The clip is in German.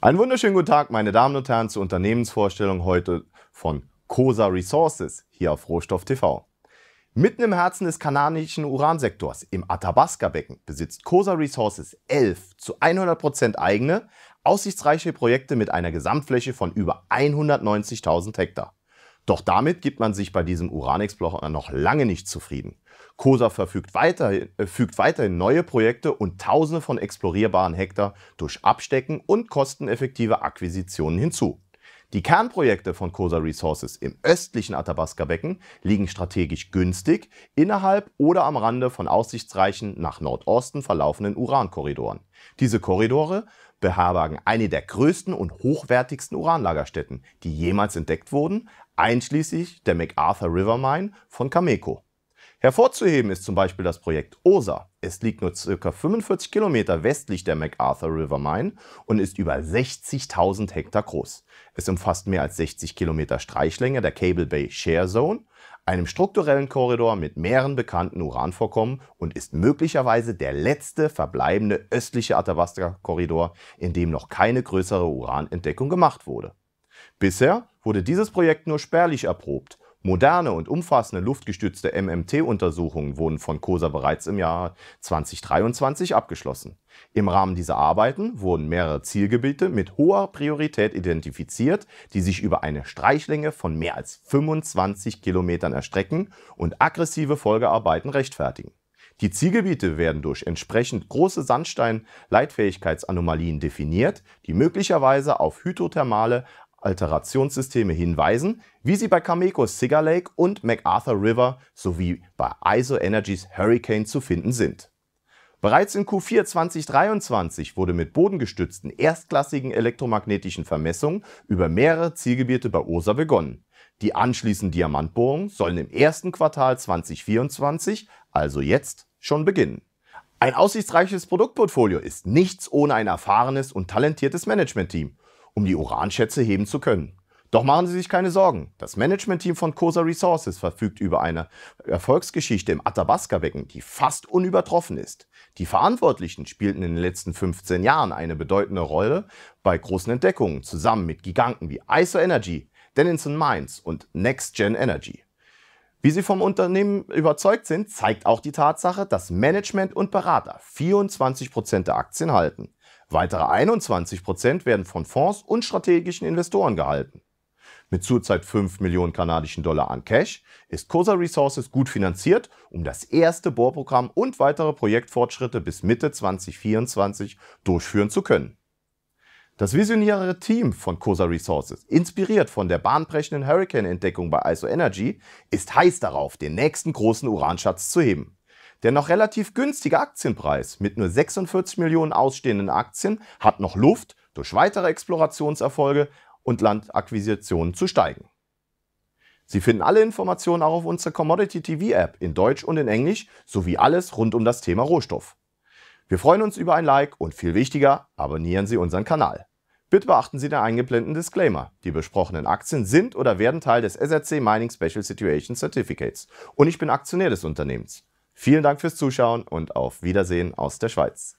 Einen wunderschönen guten Tag, meine Damen und Herren, zur Unternehmensvorstellung heute von COSA Resources hier auf Rohstoff TV. Mitten im Herzen des kanadischen Uransektors im Athabasca-Becken besitzt COSA Resources 11 zu 100% Prozent eigene, aussichtsreiche Projekte mit einer Gesamtfläche von über 190.000 Hektar. Doch damit gibt man sich bei diesem Uranexplorer noch lange nicht zufrieden. COSA verfügt weiterhin, äh, fügt weiterhin neue Projekte und Tausende von explorierbaren Hektar durch Abstecken und kosteneffektive Akquisitionen hinzu. Die Kernprojekte von COSA Resources im östlichen Athabasca-Becken liegen strategisch günstig innerhalb oder am Rande von aussichtsreichen nach Nordosten verlaufenden Urankorridoren. Diese Korridore beherbergen eine der größten und hochwertigsten Uranlagerstätten, die jemals entdeckt wurden, einschließlich der MacArthur River Mine von Cameco. Hervorzuheben ist zum Beispiel das Projekt OSA. Es liegt nur ca. 45 Kilometer westlich der MacArthur River Mine und ist über 60.000 Hektar groß. Es umfasst mehr als 60 Kilometer Streichlänge der Cable Bay Share Zone, einem strukturellen Korridor mit mehreren bekannten Uranvorkommen und ist möglicherweise der letzte verbleibende östliche Athabasca-Korridor, in dem noch keine größere Uranentdeckung gemacht wurde. Bisher wurde dieses Projekt nur spärlich erprobt Moderne und umfassende luftgestützte MMT-Untersuchungen wurden von COSA bereits im Jahr 2023 abgeschlossen. Im Rahmen dieser Arbeiten wurden mehrere Zielgebiete mit hoher Priorität identifiziert, die sich über eine Streichlänge von mehr als 25 Kilometern erstrecken und aggressive Folgearbeiten rechtfertigen. Die Zielgebiete werden durch entsprechend große Sandstein-Leitfähigkeitsanomalien definiert, die möglicherweise auf hydrothermale Alterationssysteme hinweisen, wie sie bei Kamekos Cigar Lake und MacArthur River sowie bei ISO Energies Hurricane zu finden sind. Bereits in Q4 2023 wurde mit bodengestützten erstklassigen elektromagnetischen Vermessungen über mehrere Zielgebiete bei OSA begonnen. Die anschließenden Diamantbohrungen sollen im ersten Quartal 2024, also jetzt, schon beginnen. Ein aussichtsreiches Produktportfolio ist nichts ohne ein erfahrenes und talentiertes Managementteam, um die Uranschätze heben zu können. Doch machen Sie sich keine Sorgen. Das Managementteam von COSA Resources verfügt über eine Erfolgsgeschichte im Athabasca-Becken, die fast unübertroffen ist. Die Verantwortlichen spielten in den letzten 15 Jahren eine bedeutende Rolle bei großen Entdeckungen, zusammen mit Giganten wie ISO Energy, Denison Mines und NextGen Energy. Wie sie vom Unternehmen überzeugt sind, zeigt auch die Tatsache, dass Management und Berater 24% der Aktien halten. Weitere 21 Prozent werden von Fonds und strategischen Investoren gehalten. Mit zurzeit 5 Millionen kanadischen Dollar an Cash ist COSA Resources gut finanziert, um das erste Bohrprogramm und weitere Projektfortschritte bis Mitte 2024 durchführen zu können. Das visionäre Team von COSA Resources, inspiriert von der bahnbrechenden Hurricane-Entdeckung bei ISO Energy, ist heiß darauf, den nächsten großen Uranschatz zu heben. Der noch relativ günstige Aktienpreis mit nur 46 Millionen ausstehenden Aktien hat noch Luft, durch weitere Explorationserfolge und Landakquisitionen zu steigen. Sie finden alle Informationen auch auf unserer Commodity TV App in Deutsch und in Englisch sowie alles rund um das Thema Rohstoff. Wir freuen uns über ein Like und viel wichtiger, abonnieren Sie unseren Kanal. Bitte beachten Sie den eingeblendeten Disclaimer. Die besprochenen Aktien sind oder werden Teil des SRC Mining Special Situation Certificates und ich bin Aktionär des Unternehmens. Vielen Dank fürs Zuschauen und auf Wiedersehen aus der Schweiz.